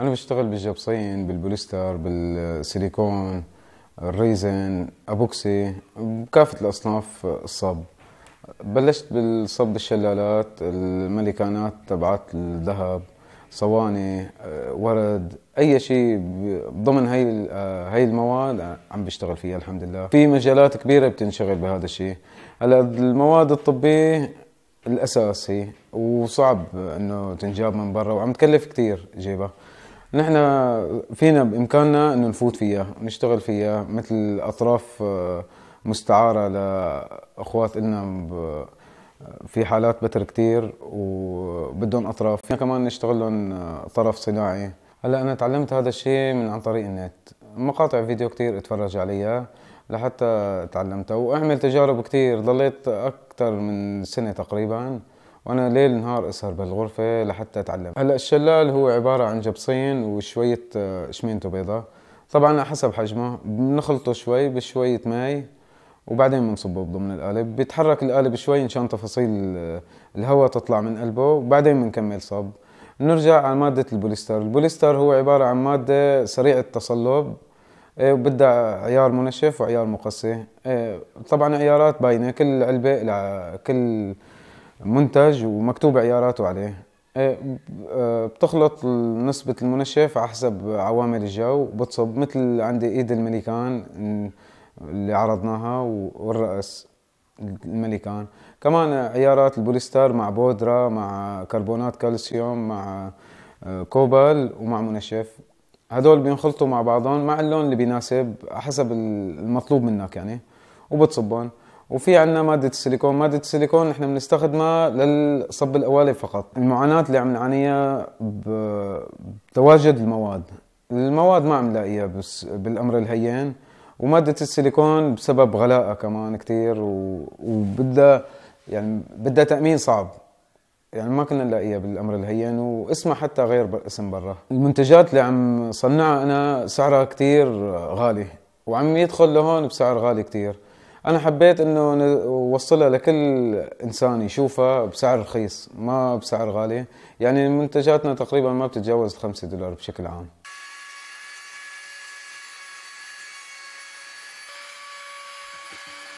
انا بشتغل بالجبصين بالبوليستر بالسيليكون الريزن ابوكسي بكافه الاصناف الصب بلشت بالصب الشلالات الملكانات تبعت الذهب صواني ورد اي شيء ضمن هي هي المواد عم بشتغل فيها الحمد لله في مجالات كبيره بتنشغل بهذا الشيء هلا المواد الطبيه الاساسي وصعب انه تنجاب من برا وعم تكلف كثير جيبها نحن فينا بامكاننا انه نفوت فيها ونشتغل فيها مثل اطراف آه، مستعاره لاخوات النا في حالات بتر كتير وبدهم اطراف فينا كمان نشتغل لهم آه، طرف صناعي هلا انا تعلمت هذا الشيء من عن طريق النت مقاطع فيديو كتير اتفرج عليها لحتى تعلمتها واعمل تجارب كتير ضليت اكثر من سنه تقريبا وانا ليل نهار اسهر بالغرفه لحتى اتعلم هلا الشلال هو عباره عن جبصين وشويه آه، شمينته بيضاء طبعا حسب حجمه بنخلطه شوي بشويه مي وبعدين بنصبه ضمن القالب بيتحرك القالب شوي مشان تفاصيل آه، الهواء تطلع من قلبه وبعدين بنكمل صب نرجع على مادة البوليستر البوليستر هو عبارة عن مادة سريعة التصلب آه، وبدها عيار منشف وعيار مقصي طبعا عيارات باينة كل علبة كل منتج ومكتوب عياراته عليه إيه، آه، بتخلط نسبة المنشف على حسب عوامل الجو وبتصب مثل عندي ايد المليكان اللي عرضناها والرأس المليكان كمان عيارات البوليستر مع بودرة مع كربونات كالسيوم مع آه، كوبال ومع منشف هدول بينخلطوا مع بعضهم مع اللون اللي بيناسب حسب المطلوب منك يعني وبتصبهم وفي عندنا ماده السيليكون ماده السيليكون نحن بنستخدمها للصب القوالب فقط المعاناه اللي عم نعانيها بتواجد المواد المواد ما عم نلاقيها بس بالامر الهين وماده السيليكون بسبب غلاءها كمان كثير و... وبدها يعني بدها تامين صعب يعني ما كنا نلاقيها بالامر الهين واسمها حتى غير اسم برا المنتجات اللي عم صنعها انا سعرها كثير غالي وعم يدخل لهون بسعر غالي كثير انا حبيت انه اوصلها لكل انسان يشوفها بسعر رخيص ما بسعر غالي يعني منتجاتنا تقريبا ما بتتجاوز 5 دولار بشكل عام